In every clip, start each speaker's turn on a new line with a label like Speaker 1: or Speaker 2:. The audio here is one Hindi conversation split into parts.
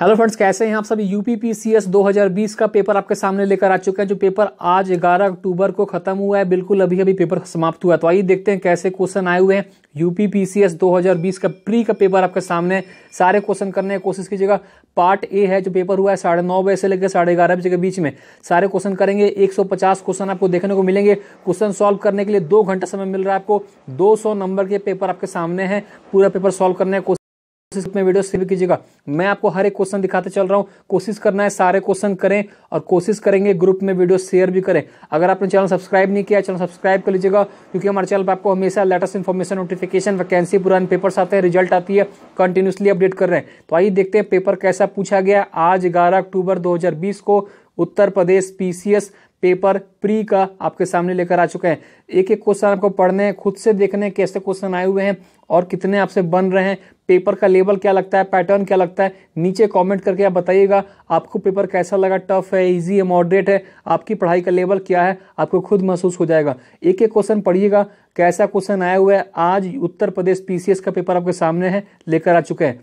Speaker 1: हेलो फ्रेंड्स कैसे हैं आप सभी यूपीपीसीएस 2020 का पेपर आपके सामने लेकर आ चुके हैं जो पेपर आज 11 अक्टूबर को खत्म हुआ है बिल्कुल अभी अभी पेपर समाप्त हुआ है तो आइए देखते हैं कैसे क्वेश्चन आए हुए हैं यूपीपीसीएस 2020 का प्री का पेपर आपके सामने सारे क्वेश्चन करने की कोशिश कीजिएगा पार्ट ए है जो पेपर हुआ है साढ़े नौ बजे से लेकर साढ़े ग्यारह बजे के बीच में सारे क्वेश्चन करेंगे 150 क्वेश्चन आपको देखने को मिलेंगे क्वेश्चन सॉल्व करने के लिए दो घंटा समय मिल रहा है आपको 200 नंबर के पेपर आपके सामने है पूरा पेपर सॉल्व करने की कोशिश अपने वीडियो से भी कीजिएगा मैं आपको हर एक क्वेश्चन दिखाते चल रहा हूँ कोशिश करना है सारे क्वेश्चन करें और कोशिश करेंगे ग्रुप में वीडियो शेयर भी करें अगर आपने चैनल सब्सक्राइब नहीं किया चैनल सब्सक्राइब कर लीजिएगा क्योंकि हमारे चैनल पर आपको हमेशा लेटेस्ट इन्फॉर्मेशन नोटिफिकेशन वैकेंसी पुराने पेपर्स आते हैं रिजल्ट आती है कंटिन्यूसली अपडेट कर रहे हैं तो आइए देखते हैं पेपर कैसा पूछा गया आज ग्यारह अक्टूबर दो को Uttar Pradesh PCS paper pre का आपके सामने लेकर आ चुके हैं एक एक क्वेश्चन आपको पढ़ने हैं खुद से देखने कैसे क्वेश्चन आए हुए हैं और कितने आपसे बन रहे हैं पेपर का लेवल क्या लगता है पैटर्न क्या लगता है नीचे कमेंट करके आप बताइएगा आपको पेपर कैसा लगा टफ है इजी है मॉडरेट है आपकी पढ़ाई का लेवल क्या है आपको खुद महसूस हो जाएगा एक एक क्वेश्चन पढ़िएगा कैसा क्वेश्चन आया हुआ है आज उत्तर प्रदेश पीसीएस का पेपर आपके सामने है लेकर आ चुके हैं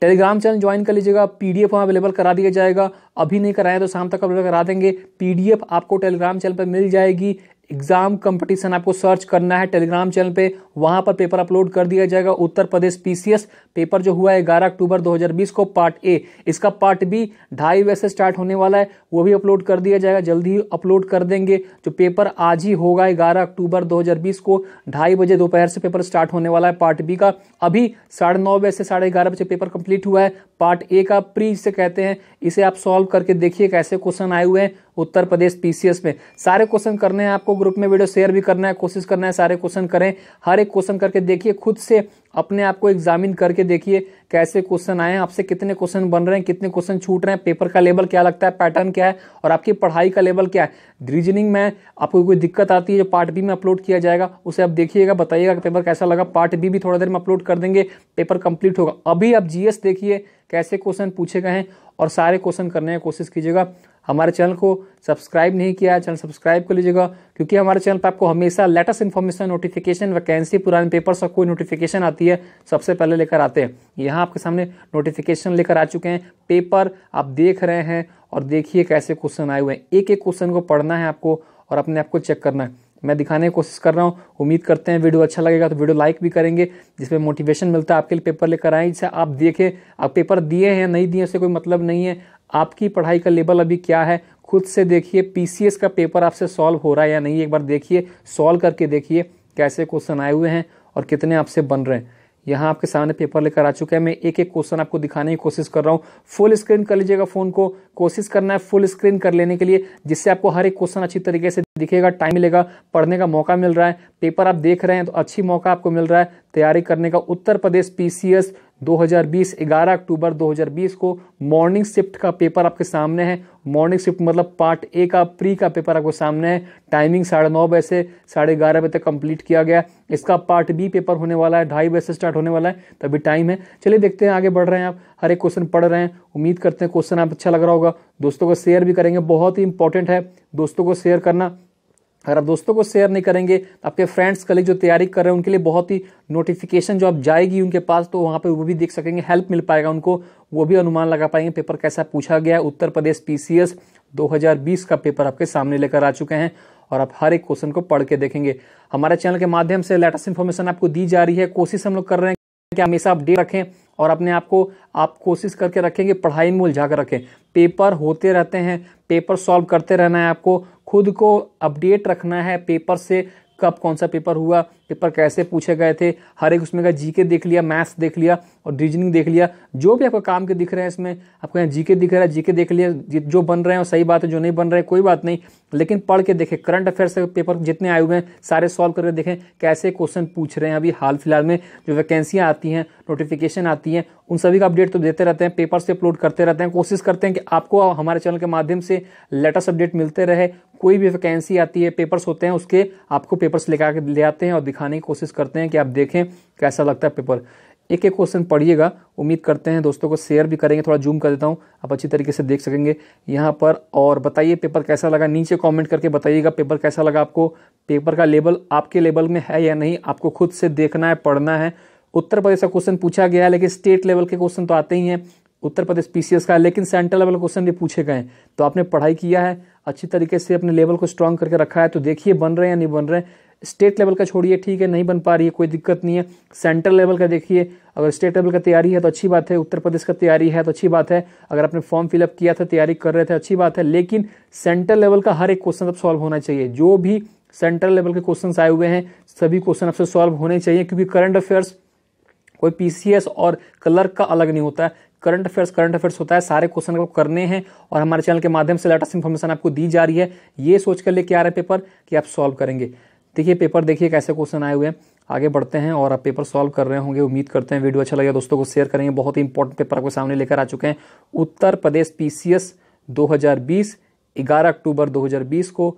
Speaker 1: टेलीग्राम चैनल ज्वाइन कर लीजिएगा पीडीएफ वहाँ अवेलेबल करा दिया जाएगा अभी नहीं कराएं तो शाम तक अवेलेबल करा देंगे पीडीएफ आपको टेलीग्राम चैनल पर मिल जाएगी एग्जाम कंपटीशन आपको सर्च करना है टेलीग्राम चैनल पे वहां पर पेपर अपलोड कर दिया जाएगा उत्तर प्रदेश पीसीएस पेपर जो हुआ है ग्यारह अक्टूबर 2020 को पार्ट ए इसका पार्ट बी ढाई बजे से स्टार्ट होने वाला है वो भी अपलोड कर दिया जाएगा जल्दी ही अपलोड कर देंगे जो पेपर आज ही होगा ग्यारह अक्टूबर दो को ढाई बजे दोपहर से पेपर स्टार्ट होने वाला है पार्ट बी का अभी साढ़े नौ बजे से साढ़े ग्यारह बजे पेपर कंप्लीट हुआ है पार्ट ए का प्री से कहते हैं इसे आप सॉल्व करके देखिए कैसे क्वेश्चन आए हुए हैं उत्तर प्रदेश पीसीएस में सारे क्वेश्चन करने हैं आपको ग्रुप में वीडियो शेयर भी करना है कोशिश करना है सारे क्वेश्चन करें हर एक क्वेश्चन करके देखिए खुद से अपने आप को एग्जामिन करके देखिए कैसे क्वेश्चन आए आपसे कितने क्वेश्चन बन रहे हैं कितने क्वेश्चन छूट रहे हैं पेपर का लेवल क्या लगता है पैटर्न क्या है और आपकी पढ़ाई का लेवल क्या है रीजनिंग में आपको कोई दिक्कत आती है जो पार्ट बी में अपलोड किया जाएगा उसे आप देखिएगा बताइएगा पेपर कैसा लगा पार्ट बी भी थोड़ा देर में अपलोड कर देंगे पेपर कंप्लीट होगा अभी आप जीएस देखिए कैसे क्वेश्चन पूछे गए हैं और सारे क्वेश्चन करने की कोशिश कीजिएगा हमारे चैनल को सब्सक्राइब नहीं किया चैनल सब्सक्राइब कर लीजिएगा क्योंकि हमारे चैनल पर आपको हमेशा लेटेस्ट इन्फॉर्मेशन नोटिफिकेशन वैकेंसी पुराने पेपर सब कोई नोटिफिकेशन आती है सबसे पहले लेकर आते हैं यहाँ आपके सामने नोटिफिकेशन लेकर आ चुके हैं पेपर आप देख रहे हैं और देखिए कैसे क्वेश्चन आए हुए हैं एक एक क्वेश्चन को पढ़ना है आपको और अपने आप को चेक करना है मैं दिखाने की कोशिश कर रहा हूँ उम्मीद करते हैं वीडियो अच्छा लगेगा तो वीडियो लाइक भी करेंगे जिसमें मोटिवेशन मिलता है आपके लिए पेपर लेकर आए जिससे आप देखें आप पेपर दिए हैं नहीं दिए उससे कोई मतलब नहीं है आपकी पढ़ाई का लेवल अभी क्या है खुद से देखिए पीसीएस का पेपर आपसे सॉल्व हो रहा है या नहीं एक बार देखिए सॉल्व करके देखिए कैसे क्वेश्चन आए हुए हैं और कितने आपसे बन रहे हैं यहाँ आपके सामने पेपर लेकर आ चुका है मैं एक एक क्वेश्चन आपको दिखाने की कोशिश कर रहा हूँ फुल स्क्रीन कर लीजिएगा फोन को कोशिश करना है फुल स्क्रीन कर लेने के लिए जिससे आपको हर एक क्वेश्चन अच्छी तरीके से दिखेगा टाइम मिलेगा पढ़ने का मौका मिल रहा है पेपर आप देख रहे हैं तो अच्छी मौका आपको मिल रहा है तैयारी करने का उत्तर प्रदेश पीसीएस 2020 11 अक्टूबर 2020 को मॉर्निंग शिफ्ट का पेपर आपके सामने है मॉर्निंग शिफ्ट मतलब पार्ट ए का प्री का पेपर आपको सामने है टाइमिंग साढ़े नौ बजे से साढ़े ग्यारह बजे तक कंप्लीट किया गया इसका पार्ट बी पेपर होने वाला है ढाई बजे से स्टार्ट होने वाला है तभी टाइम है चलिए देखते हैं आगे बढ़ रहे हैं आप हर एक क्वेश्चन पढ़ रहे हैं उम्मीद करते हैं क्वेश्चन आप अच्छा लग रहा होगा दोस्तों को शेयर भी करेंगे बहुत ही इंपॉर्टेंट है दोस्तों को शेयर करना अगर आप दोस्तों को शेयर नहीं करेंगे आपके फ्रेंड्स कलीग जो तैयारी कर रहे हैं उनके लिए बहुत ही नोटिफिकेशन जो आप जाएगी उनके पास तो वहाँ पे वो भी देख सकेंगे हेल्प मिल पाएगा उनको वो भी अनुमान लगा पाएंगे पेपर कैसा पूछा गया है उत्तर प्रदेश पीसीएस 2020 का पेपर आपके सामने लेकर आ चुके हैं और आप हर एक क्वेश्चन को पढ़ के देखेंगे हमारे चैनल के माध्यम से लेटेस्ट इन्फॉर्मेशन आपको दी जा रही है कोशिश हम लोग कर रहे हैं कि हमेशा अपडेट रखें और अपने आप को आप कोशिश करके रखेंगे पढ़ाई में उलझा कर रखें पेपर होते रहते हैं पेपर सॉल्व करते रहना है आपको खुद को अपडेट रखना है पेपर से कब कौन सा पेपर हुआ पेपर कैसे पूछे गए थे हर एक उसमें का जीके देख लिया मैथ्स देख लिया और रीजनिंग देख लिया जो भी आपको काम के दिख रहे हैं इसमें आपको यहाँ जीके दिख रहा है जीके देख लिया जो बन रहे हैं सही बात है जो नहीं बन रहे हैं कोई बात नहीं लेकिन पढ़ के देखें करंट अफेयर्स के पेपर जितने आए हुए हैं सारे सॉल्व करके देखें कैसे क्वेश्चन पूछ रहे हैं अभी हाल फिलहाल में जो वैकेंसियाँ आती हैं नोटिफिकेशन आती हैं उन सभी का अपडेट तो देते रहते हैं पेपर से अपलोड करते रहते हैं कोशिश करते हैं कि आपको हमारे चैनल के माध्यम से लेटेस्ट अपडेट मिलते रहे कोई भी वैकेंसी आती है पेपर्स होते हैं उसके आपको पेपर्स लेकर ले आते हैं और दिखाने की कोशिश करते हैं कि आप देखें कैसा लगता है पेपर एक एक क्वेश्चन पढ़िएगा उम्मीद करते हैं दोस्तों को शेयर भी करेंगे थोड़ा जूम कर देता हूँ आप अच्छी तरीके से देख सकेंगे यहाँ पर और बताइए पेपर कैसा लगा नीचे कॉमेंट करके बताइएगा पेपर कैसा लगा आपको पेपर का लेवल आपके लेवल में है या नहीं आपको खुद से देखना है पढ़ना है उत्तर प्रदेश का क्वेश्चन पूछा गया है लेकिन स्टेट लेवल के क्वेश्चन तो आते ही हैं उत्तर प्रदेश पीसीएस का है लेकिन सेंट्रल लेवल क्वेश्चन भी पूछे गए हैं तो आपने पढ़ाई किया है अच्छी तरीके से अपने लेवल को स्ट्रांग करके रखा है तो देखिए बन रहे हैं या नहीं बन रहे हैं स्टेट लेवल का छोड़िए ठीक है नहीं बन पा रही है कोई दिक्कत नहीं है सेंट्रल लेवल का देखिए अगर स्टेट लेवल का तैयारी है तो अच्छी बात है उत्तर प्रदेश का तैयारी है तो अच्छी बात है अगर आपने फॉर्म फिलअप किया था तैयारी कर रहे थे अच्छी बात है लेकिन सेंट्रल लेवल का हर एक क्वेश्चन अब सॉल्व होना चाहिए जो भी सेंट्रल लेवल के क्वेश्चन आए हुए हैं सभी क्वेश्चन आपसे सॉल्व होने चाहिए क्योंकि करंट अफेयर्स कोई पीसीएस और क्लर्क का अलग नहीं होता है करंट अफेयर्स करंट अफेयर्स होता है सारे क्वेश्चन को करने हैं और हमारे चैनल के माध्यम से लेटेस्ट इन्फॉर्मेशन आपको दी जा रही है ये सोच कर लेके आ रहे पेपर कि आप सॉल्व करेंगे देखिए पेपर देखिए कैसे क्वेश्चन आए हुए हैं आगे बढ़ते हैं और आप पेपर सॉल्व कर रहे होंगे उम्मीद करते हैं वीडियो अच्छा लगेगा दोस्तों को शेयर करेंगे बहुत ही इंपॉर्टेंट पेपर आपके सामने लेकर आ चुके हैं उत्तर प्रदेश पीसीएस 2020 11 अक्टूबर 2020 को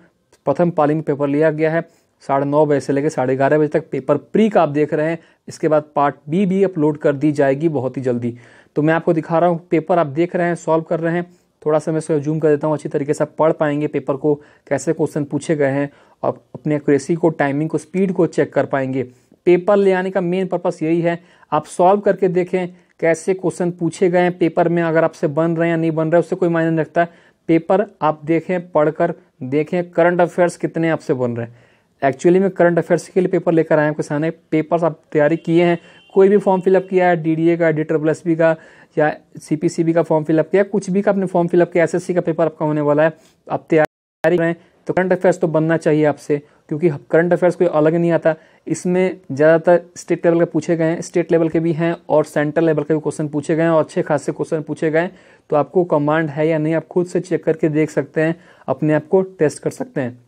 Speaker 1: प्रथम पाली में पेपर लिया गया है साढ़े नौ बजे से लेकर साढ़े ग्यारह बजे तक पेपर प्री का आप देख रहे हैं इसके बाद पार्ट बी भी अपलोड कर दी जाएगी बहुत ही जल्दी तो मैं आपको दिखा रहा हूँ पेपर आप देख रहे हैं सॉल्व कर रहे हैं थोड़ा सा मैं इसको जूम कर देता हूँ अच्छी तरीके से पढ़ पाएंगे पेपर को कैसे क्वेश्चन पूछे गए हैं और अपने एक्यूरेसी को टाइमिंग को स्पीड को चेक कर पाएंगे पेपर ले आने का मेन पर्पस यही है आप सॉल्व करके देखें कैसे क्वेश्चन पूछे गए हैं पेपर में अगर आपसे बन रहे हैं या नहीं बन रहे उससे कोई मायने नहीं रखता पेपर आप देखें पढ़कर देखें करंट अफेयर्स कितने आपसे बन रहे हैं एक्चुअली में करंट अफेयर्स के लिए पेपर लेकर आए हैं आपके सामने पेपर्स आप तैयारी किए हैं कोई भी फॉर्म फिलअप किया है डी का डी ट्रिपल एस का या सीपीसीबी का फॉर्म फिलअप किया कुछ भी का आपने फॉर्म फिलअप किया एसएससी का पेपर आपका होने वाला है आप तैयारी करें तो करंट अफेयर्स तो बनना चाहिए आपसे क्योंकि करंट अफेयर्स कोई अलग नहीं आता इसमें ज़्यादातर स्टेट लेवल के पूछे गए हैं स्टेट लेवल के भी हैं और सेंट्रल लेवल के भी क्वेश्चन पूछे गए हैं और अच्छे खासे क्वेश्चन पूछे गए हैं तो आपको कमांड है या नहीं आप खुद से चेक करके देख सकते हैं अपने आप को टेस्ट कर सकते हैं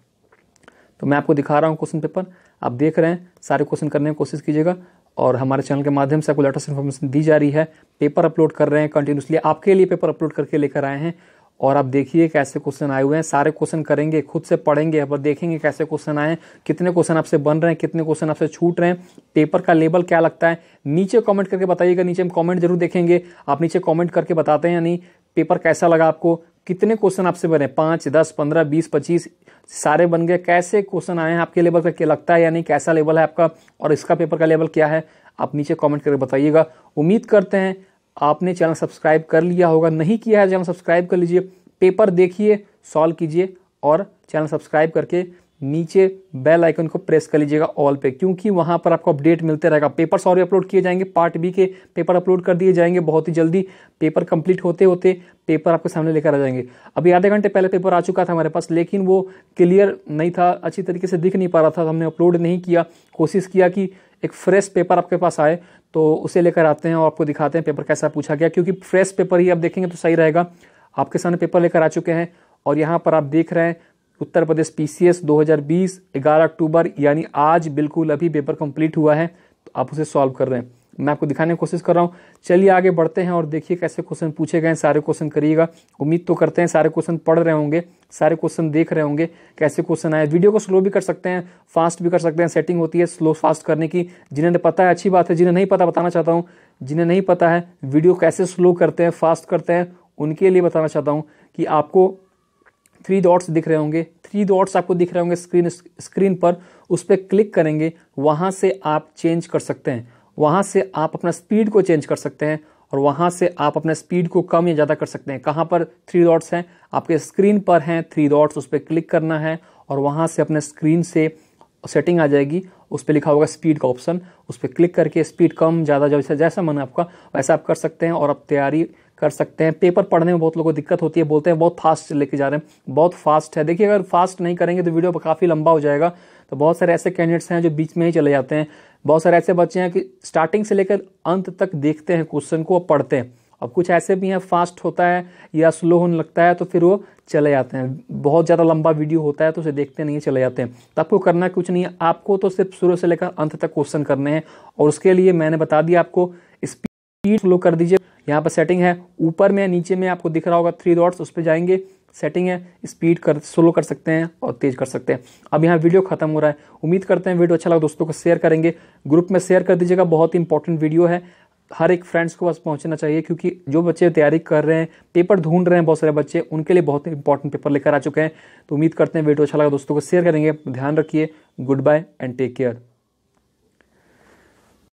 Speaker 1: तो मैं आपको दिखा रहा हूँ क्वेश्चन पेपर आप देख रहे हैं सारे क्वेश्चन करने की कोशिश कीजिएगा और हमारे चैनल के माध्यम से आपको लेटेस्ट इन्फॉर्मेशन दी जा रही है पेपर अपलोड कर रहे हैं कंटिन्यूसली आपके लिए पेपर अपलोड करके लेकर आए हैं और आप देखिए कैसे क्वेश्चन आए हुए हैं सारे क्वेश्चन करेंगे खुद से पढ़ेंगे अब देखेंगे कैसे क्वेश्चन आए हैं कितने क्वेश्चन आपसे बन रहे हैं कितने क्वेश्चन आपसे छूट रहे हैं पेपर का लेवल क्या लगता है नीचे कमेंट करके बताइएगा नीचे हम कमेंट जरूर देखेंगे आप नीचे कमेंट करके बताते हैं यानी पेपर कैसा लगा आपको कितने क्वेश्चन आपसे बने पाँच दस पंद्रह बीस पच्चीस सारे बन गए कैसे क्वेश्चन आए हैं आपके लेवल का क्या लगता है यानी कैसा लेवल है आपका और इसका पेपर का लेवल क्या है आप नीचे कमेंट करके बताइएगा उम्मीद करते हैं आपने चैनल सब्सक्राइब कर लिया होगा नहीं किया है चैनल सब्सक्राइब कर लीजिए पेपर देखिए सॉल्व कीजिए और चैनल सब्सक्राइब करके नीचे बेल आइकन को प्रेस कर लीजिएगा ऑल पे क्योंकि वहां पर आपको अपडेट मिलते रहेगा पेपर सॉरी अपलोड किए जाएंगे पार्ट बी के पेपर अपलोड कर दिए जाएंगे बहुत ही जल्दी पेपर कंप्लीट होते होते पेपर आपके सामने लेकर आ जाएंगे अभी आधे घंटे पहले पेपर आ चुका था हमारे पास लेकिन वो क्लियर नहीं था अच्छी तरीके से दिख नहीं पा रहा था हमने अपलोड नहीं किया कोशिश किया कि एक फ्रेश पेपर आपके पास आए तो उसे लेकर आते हैं और आपको दिखाते हैं पेपर कैसा पूछा गया क्योंकि फ्रेश पेपर ही आप देखेंगे तो सही रहेगा आपके सामने पेपर लेकर आ चुके हैं और यहाँ पर आप देख रहे हैं उत्तर प्रदेश पीसीएस 2020 11 अक्टूबर यानी आज बिल्कुल अभी पेपर कंप्लीट हुआ है तो आप उसे सॉल्व कर रहे हैं मैं आपको दिखाने की कोशिश कर रहा हूँ चलिए आगे बढ़ते हैं और देखिए कैसे क्वेश्चन पूछे गए हैं सारे क्वेश्चन करिएगा उम्मीद तो करते हैं सारे क्वेश्चन पढ़ रहे होंगे सारे क्वेश्चन देख रहे होंगे कैसे क्वेश्चन आए वीडियो को स्लो भी कर सकते हैं फास्ट भी कर सकते हैं सेटिंग होती है स्लो फास्ट करने की जिन्हें पता है अच्छी बात है जिन्हें नहीं पता बताना चाहता हूँ जिन्हें नहीं पता है वीडियो कैसे स्लो करते हैं फास्ट करते हैं उनके लिए बताना चाहता हूँ कि आपको थ्री डॉट्स दिख रहे होंगे थ्री डॉट्स आपको दिख रहे होंगे स्क्रीन स्क्रीन पर उस पर क्लिक करेंगे वहाँ से आप चेंज कर सकते हैं वहाँ से आप अपना स्पीड को चेंज कर सकते हैं और वहाँ से आप अपने स्पीड को कम या ज़्यादा कर सकते हैं कहाँ पर थ्री डॉट्स हैं आपके स्क्रीन पर हैं थ्री डॉट्स उस पर क्लिक करना है और वहाँ से अपने स्क्रीन से सेटिंग आ जाएगी उस पर लिखा होगा स्पीड का ऑप्शन उस पर क्लिक करके स्पीड कम ज़्यादा जैसा जैसा मन आपका वैसा आप कर सकते हैं और आप तैयारी कर सकते हैं पेपर पढ़ने में बहुत लोगों को दिक्कत होती है बोलते हैं बहुत फास्ट लेके जा रहे हैं बहुत फास्ट है देखिए अगर फास्ट नहीं करेंगे तो वीडियो काफ़ी लंबा हो जाएगा तो बहुत सारे ऐसे कैंडिडेट्स हैं जो बीच में ही चले जाते हैं बहुत सारे ऐसे बच्चे हैं कि स्टार्टिंग से लेकर अंत तक देखते हैं क्वेश्चन को और पढ़ते हैं अब कुछ ऐसे भी हैं फास्ट होता है या स्लो होने लगता है तो फिर वो चले जाते हैं बहुत ज़्यादा लंबा वीडियो होता है तो उसे देखते नहीं चले जाते हैं तो आपको करना कुछ नहीं है आपको तो सिर्फ शुरू से लेकर अंत तक क्वेश्चन करने हैं और उसके लिए मैंने बता दिया आपको स्पीड स्पीड लो कर दीजिए यहाँ पर सेटिंग है ऊपर में नीचे में आपको दिख रहा होगा थ्री डॉट्स उस पर जाएंगे सेटिंग है स्पीड कर स्लो कर सकते हैं और तेज कर सकते हैं अब यहाँ वीडियो खत्म हो रहा है उम्मीद करते हैं वीडियो अच्छा लगा दोस्तों को शेयर करेंगे ग्रुप में शेयर कर दीजिएगा बहुत ही इंपॉर्टेंट वीडियो है हर एक फ्रेंड्स को बस पहुंचना चाहिए क्योंकि जो बच्चे तैयारी कर रहे हैं पेपर ढूंढ रहे हैं बहुत सारे बच्चे उनके लिए बहुत इंपॉर्टेंट पेपर लेकर आ चुके हैं तो उम्मीद करते हैं वीडियो अच्छा लगा दोस्तों को शेयर करेंगे ध्यान रखिए goodbye and take care